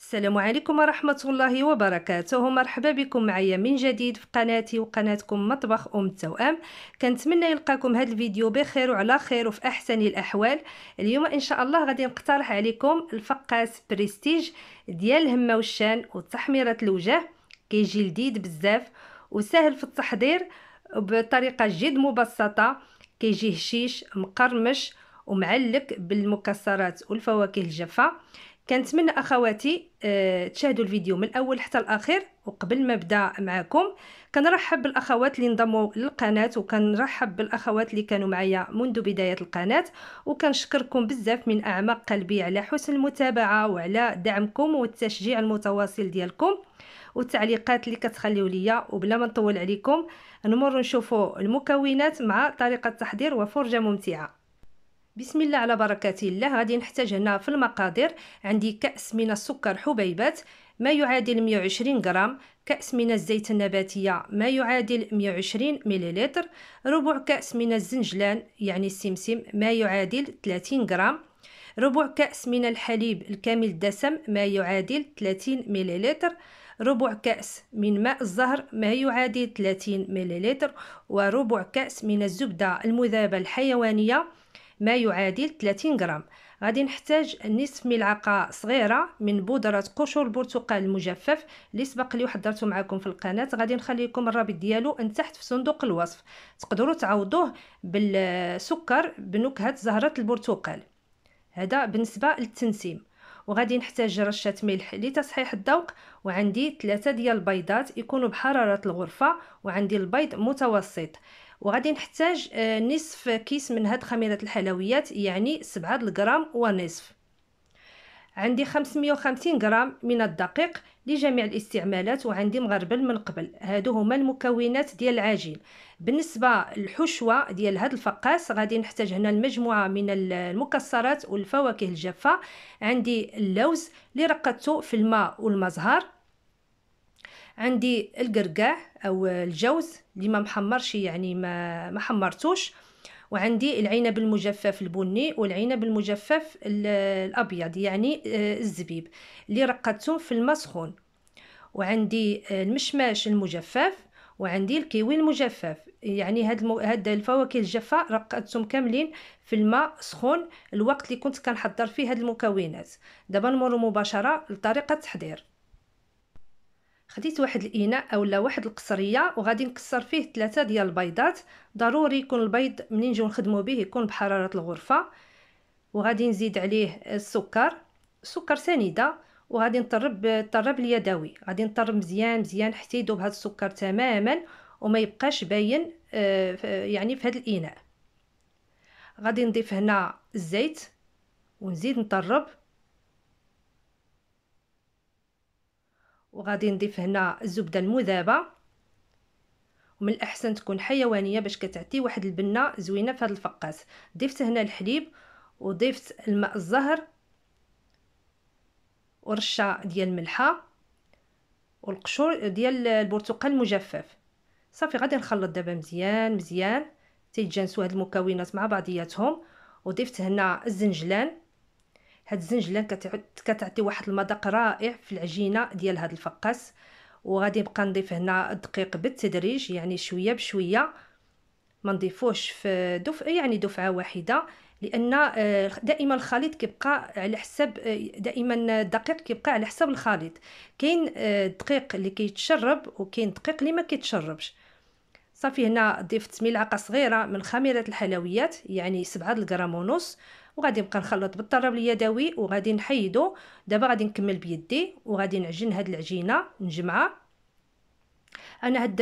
السلام عليكم ورحمة الله وبركاته مرحبا بكم معايا من جديد في قناتي وقناتكم مطبخ أم التوأم كنتمنى يلقاكم هذا الفيديو بخير وعلى خير وفي أحسن الأحوال اليوم إن شاء الله غادي نقترح عليكم الفقاس بريستيج ديال الهمة والشان وتحميرة الوجه كيجي لذيذ بزاف وسهل في التحضير بطريقة جد مبسطة كيجي هشيش مقرمش ومعلق بالمكسرات والفواكه الجافه كنتمنى اخواتي آه، تشاهدوا الفيديو من الاول حتى الاخير وقبل ما نبدا معكم كنرحب بالاخوات اللي انضموا للقناه وكنرحب بالاخوات اللي كانوا معايا منذ بدايه القناه وكنشكركم بزاف من اعماق قلبي على حسن المتابعه وعلى دعمكم والتشجيع المتواصل ديالكم والتعليقات اللي كتخليو ليا وبلا ما نطول عليكم نمر نشوفوا المكونات مع طريقه تحضير وفرجه ممتعه بسم الله على بركة الله غادي نحتاج هنا في المقادير عندي كأس من السكر حبيبات ما يعادل 120 غرام كأس من الزيت النباتية ما يعادل 120 مليلتر ربع كأس من الزنجلان يعني السمسم ما يعادل 30 غرام ربع كأس من الحليب الكامل الدسم ما يعادل 30 مليلتر ربع كأس من ماء الزهر ما يعادل 30 مليلتر وربع كأس من الزبدة المذابة الحيوانية ما يعادل 30 غرام غادي نحتاج نصف ملعقه صغيره من بودره قشور البرتقال المجفف اللي سبق لي وحضرته معكم في القناه غادي نخلي لكم الرابط ديالو تحت في صندوق الوصف تقدروا تعوضوه بالسكر بنكهه زهره البرتقال هذا بالنسبه للتنسيم وغادي نحتاج رشه ملح لتصحيح الذوق وعندي ثلاثه ديال البيضات يكونوا بحراره الغرفه وعندي البيض متوسط وغادي نحتاج آه، نصف كيس من هاد خميرة الحلويات يعني سبعة الغرام ونصف عندي 550 غرام من الدقيق لجميع الاستعمالات وعندي مغربل من قبل هادو هما المكونات ديال العجين بالنسبه للحشوه ديال هاد الفقاس غادي نحتاج هنا المجموعه من المكسرات والفواكه الجافه عندي اللوز اللي رقدته في الماء والمزهر عندي القرقاع او الجوز اللي ما محمرش يعني ما ما حمرتوش وعندي العنب المجفف البني والعنب المجفف الابيض يعني آه، الزبيب اللي رقدتهم في الماء سخون وعندي آه، المشماش المجفف وعندي الكيوي المجفف يعني هاد المو... هاد الفواكه الجافه رقدتهم كاملين في الماء سخون الوقت اللي كنت كنحضر فيه هاد المكونات دابا نمر مباشره لطريقه التحضير خديت واحد الاناء اولا واحد القصريه وغادي نكسر فيه ثلاثة ديال البيضات ضروري يكون البيض منين نجيو نخدمو به يكون بحراره الغرفه وغادي نزيد عليه السكر سكر سنيده وغادي نطرب الطراب اليدوي غادي نطرب مزيان مزيان حتى يذوب هذا السكر تماما وما يبقاش باين آه، يعني في هذا الاناء غادي نضيف هنا الزيت ونزيد نطرب وغادي نضيف هنا الزبده المذابه ومن الاحسن تكون حيوانيه باش كتعطي واحد البنه زوينه في هذا الفقاس ضفت هنا الحليب وضفت الماء الزهر ورشه ديال الملحه والقشور ديال البرتقال المجفف صافي غادي نخلط دابا مزيان مزيان تيتجانسوا هاد المكونات مع بعضياتهم وضفت هنا الزنجلان هاد الزنجلان كتعطي واحد المذاق رائع في العجينه ديال هاد الفقاس وغادي نبقى نضيف هنا الدقيق بالتدريج يعني شويه بشويه ما نضيفوش في دفع يعني دفعه واحده لان آه، دائما الخليط كيبقى على حساب آه، دائما الدقيق كيبقى على حساب الخليط كاين الدقيق آه، اللي كيتشرب وكاين الدقيق اللي ما كيتشربش صافي هنا ضفت ملعقه صغيره من خميره الحلويات يعني سبعة الغرام ونص وغادي نبقى نخلط بالطراب اليدوي وغادي نحيدو دابا غادي نكمل بيدي وغادي نعجن هاد العجينه نجمعها انا هاد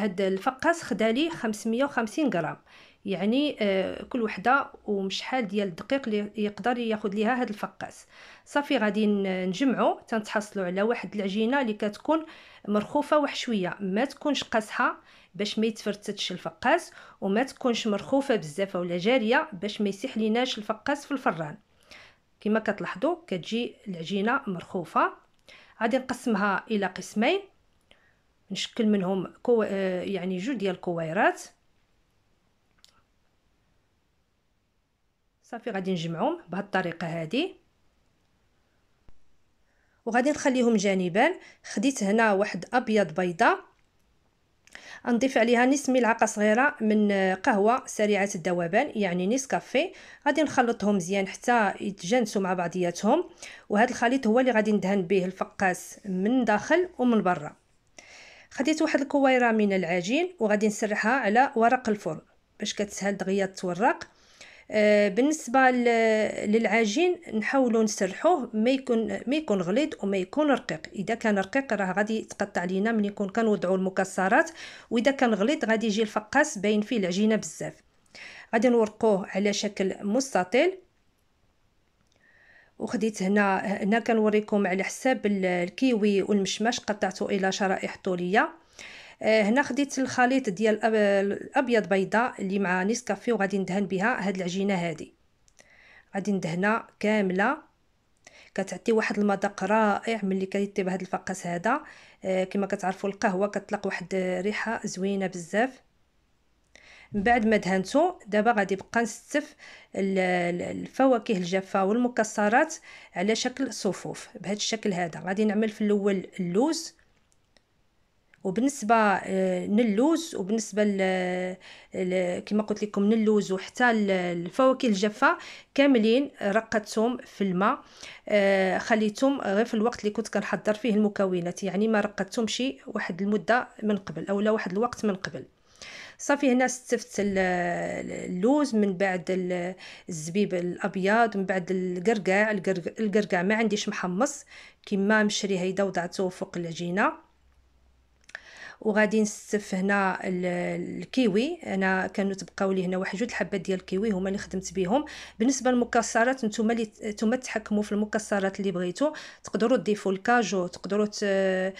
هاد الفقاس خدا 550 غرام يعني آه، كل وحده ومشحال ديال الدقيق اللي يقدر ياخذ ليها هاد الفقاس صافي غادي نجمعو تنتحصلوا على واحد العجينه اللي كتكون مرخوفه واحد شويه ما تكونش قاسحه باش ما يتفرتتش الفقاس وما تكونش مرخوفه بزاف ولا جاريه باش ما يسيح ليناش الفقاس في الفران كما كتلاحظوا كتجي العجينه مرخوفه غادي نقسمها الى قسمين نشكل منهم كو... آه، يعني جوج ديال الكويرات صافي غادي نجمعهم بهاد الطريقه هذه وغادي نخليهم جانبان خديت هنا واحد ابيض بيضه نضيف عليها نصف ملعقه صغيره من قهوه سريعه الذوبان يعني كافي غادي نخلطهم مزيان حتى يتجانسوا مع بعضياتهم وهذا الخليط هو اللي غادي ندهن به الفقاس من داخل ومن برا خديت واحد الكويره من العجين وغادي نسرحها على ورق الفرن باش كتسهل دغيا تورق آه، بالنسبه للعجين نحاولوا نسرحوه ما يكون ما يكون غليظ وما يكون رقيق اذا كان رقيق راه غادي يتقطع لينا ملي يكون كنوضعوا المكسرات واذا كان غليظ غادي يجي الفقاس باين فيه العجينه بزاف غادي نورقوه على شكل مستطيل وخديت هنا هنا كنوريكم على حساب الكيوي والمشمش قطعته الى شرائح طوليه آه، هنا خديت الخليط ديال الابيض بيضاء اللي مع نسكافيه وغادي ندهن بها هاد العجينه هادي غادي ندهنها كامله كتعطي واحد المذاق رائع ملي كيطيب هاد الفقاس هذا آه، كما كتعرفوا القهوه كتطلق واحد الريحه زوينه بزاف من بعد ما دهنتو دابا غادي بقى نستف الفواكه الجافه والمكسرات على شكل صفوف بهذا الشكل هذا غادي نعمل في الاول اللوز وبالنسبه للوز آه، وبالنسبه كما قلت لكم للوز وحتى الفواكه الجافه كاملين رقدتهم في الماء آه، خليتهم غير في الوقت اللي كنت كنحضر فيه المكونات يعني ما شي واحد المده من قبل أو لا واحد الوقت من قبل صافي هنا استفت اللوز من بعد الزبيب الابيض من بعد القرقاع القرقاع ما عنديش محمص كما مشري هيدا وضعته فوق العجينه وغادي نستف هنا الكيوي انا كانوا تبقاو لي هنا واحد جوج الحبات ديال الكيوي هما اللي خدمت بهم بالنسبه للمكسرات نتوما اللي نتوما تحكموا في المكسرات اللي بغيتو تقدروا تضيفوا الكاجو تقدروا آه،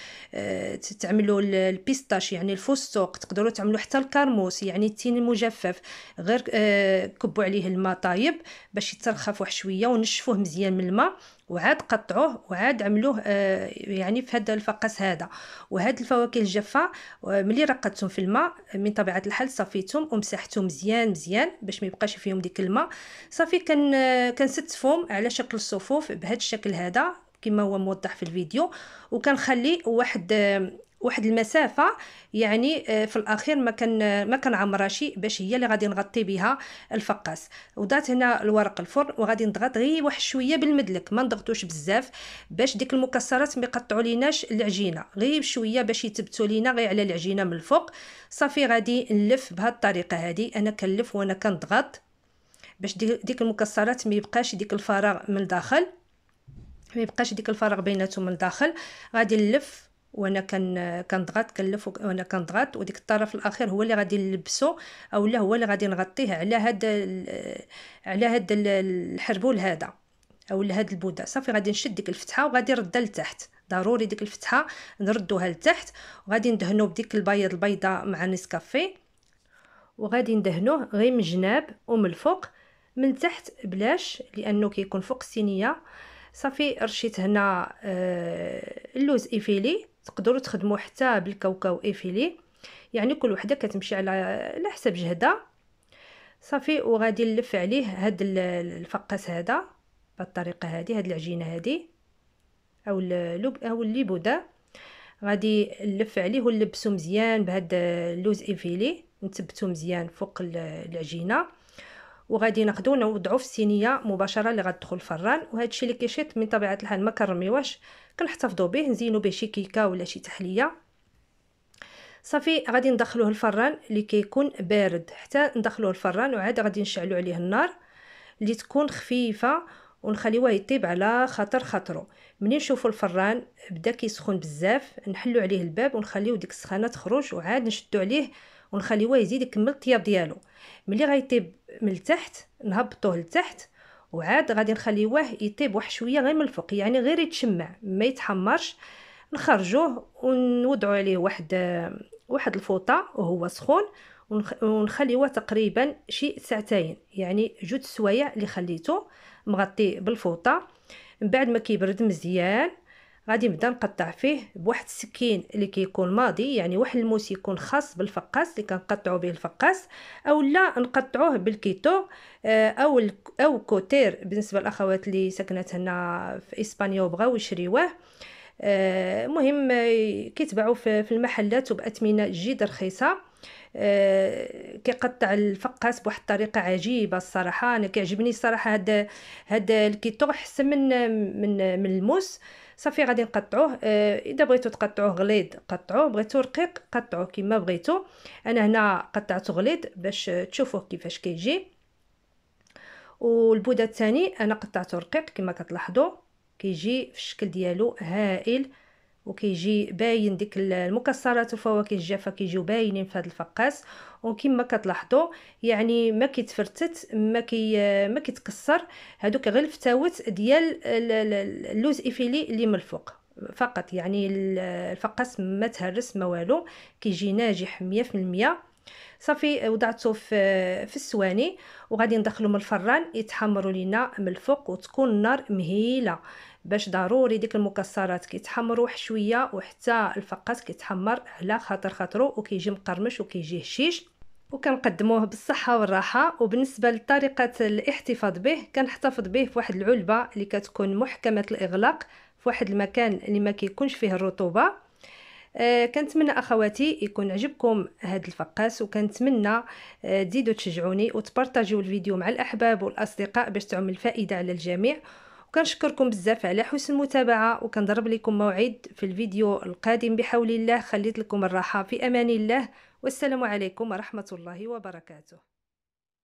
تعملوا البيستاش يعني الفستق تقدروا تعملوا حتى الكرموس يعني التين المجفف غير آه، كبوا عليه الماء طايب باش يترخف واحد شويه ونشفوه مزيان من الماء وعاد قطعوه وعاد عملوه آه، يعني في هذا الفقس هذا وهاد الفواكه الجافه آه، ملي رقدتهم في الماء من طبيعه الحال صفيتهم ومسحتهم مزيان مزيان باش ما يبقاش فيهم ديك الماء صافي كن آه، كنستفهم على شكل صفوف بهذا الشكل هذا كما هو موضح في الفيديو وكنخلي واحد واحد المسافه يعني آه، في الاخير ما كان آه، ما كنعمرها شيء باش هي اللي غادي نغطي بها الفقاس وضعت هنا الورق الفرن وغادي نضغط غير واحد شويه بالمدلك ما نضغطوش بزاف باش ديك المكسرات ما يقطعوا ليناش العجينه غير بشويه باش يتبتوا لينا غير على العجينه من الفوق صافي غادي نلف بهذه الطريقه هذه انا كنلف وانا كنضغط باش ديك المكسرات ما يبقاش ديك الفراغ من الداخل ما يبقاش ديك الفراغ بيناتهم من الداخل غادي نلف وانا كان كنضغط كنلف وانا كنضغط وديك الطرف الاخير هو اللي غادي نلبسو اولا هو اللي غادي نغطيه على هاد على هاد الحربول هذا او هاد البوده صافي غادي نشد ديك الفتحه وغادي نردها لتحت ضروري ديك الفتحه نردوها لتحت وغادي ندهنو بديك البيض البيضاء مع نسكافيه وغادي ندهنوه غير من الجناب ومن الفوق من تحت بلاش لانه كيكون فوق الصينيه صافي رشيت هنا آه، اللوز ايفيلي تقدروا تخدموا حتى بالكاوكاو افيلي يعني كل وحده كتمشي على على حسب جهدها صافي وغادي نلف عليه هاد الفقاس هذا بالطريقه هذه هاد العجينه هذه او اللوب او الليبودا غادي نلف عليه ونلبسو مزيان بهاد اللوز ايفيلي نثبتو مزيان فوق العجينه وغادي ناخدو نوضعو في الصينيه مباشره اللي غتدخل الفران وهذا الشيء اللي كيشيط من طبيعه الحال ما كنرميوهش كنحتفظو به نزينو به شي كيكه ولا شي تحليه صافي غادي ندخلوه الفران اللي كيكون بارد حتى ندخلوه الفران وعاد غادي نشعلو عليه النار اللي تكون خفيفه ونخليوه يطيب على خاطر خاطرو ملي نشوفو الفران بدا كيسخن بزاف نحلو عليه الباب ونخليو ديك السخانه تخرج وعاد نشدو عليه ونخليوه يزيد يكمل الطياب ديالو ملي غيطيب من التحت نهبطوه لتحت وعاد غادي نخليوه يطيب واحد شويه غير من الفوق يعني غير يتشمع ما يتحمرش نخرجوه ونوضعوا عليه واحد واحد الفوطه وهو سخون ونخليوه تقريبا شي ساعتين يعني جوج سوايع اللي خليته مغطي بالفوطه من بعد ما كيبرد مزيان غادي نبدا نقطع فيه بواحد السكين اللي كيكون كي ماضي يعني واحد الموس يكون خاص بالفقاس اللي كنقطعو به الفقاس او لا نقطعوه بالكيتو آه، او او كوتير بالنسبه للاخوات اللي سكنت هنا في اسبانيا وبغاو يشريوه المهم آه، آه، كيتباعوا في المحلات وباثمنه جد رخيصه آه، كيقطع الفقاس بواحد الطريقه عجيبه الصراحه انا كيعجبني الصراحه هذا هذا الكيتو احسن من من من الموس صافي غادي نقطعوه آه، اذا بغيتو تقطعوه غليظ قطعوه بغيتو رقيق قطعوه كما بغيتو انا هنا قطعته غليظ باش تشوفوه كيفاش كيجي والبوده الثاني انا قطعته رقيق كما كتلاحظوا كيجي في الشكل ديالو هائل وكيجي باين ديك المكسرات والفواكه الجافه كيجيو باينين في هذا الفقاس وكما كتلاحظوا يعني ما كيتفرتت ما كي ما كيتكسر هادوك غير الفتاوت ديال اللوز ايفيلي اللي من الفوق فقط يعني الفقاس ما تهرس ما والو كيجي ناجح 100% صافي وضعته في في السواني وغادي ندخلو من الفران يتحمروا لينا من الفوق وتكون النار مهيله باش ضروري ديك المكسرات كيتحمروا شويه وحتى الفقاس كيتحمر على خاطر خاطرو وكيجي مقرمش وكيجي هشيش وكنقدموه بالصحه والراحه وبالنسبه لطريقه الاحتفاظ به كنحتفظ به في واحد العلبه اللي كتكون محكمه الاغلاق في واحد المكان اللي ما كيكونش فيه الرطوبه آه، كنتمنى اخواتي يكون عجبكم هذا الفقاس وكنتمنى آه، تزيدوا تشجعوني وتبارطاجيو الفيديو مع الاحباب والاصدقاء باش تعم الفائده على الجميع وكنشكركم بزاف على حسن المتابعه وكنضرب لكم موعد في الفيديو القادم بحول الله خليت لكم الراحه في امان الله والسلام عليكم ورحمه الله وبركاته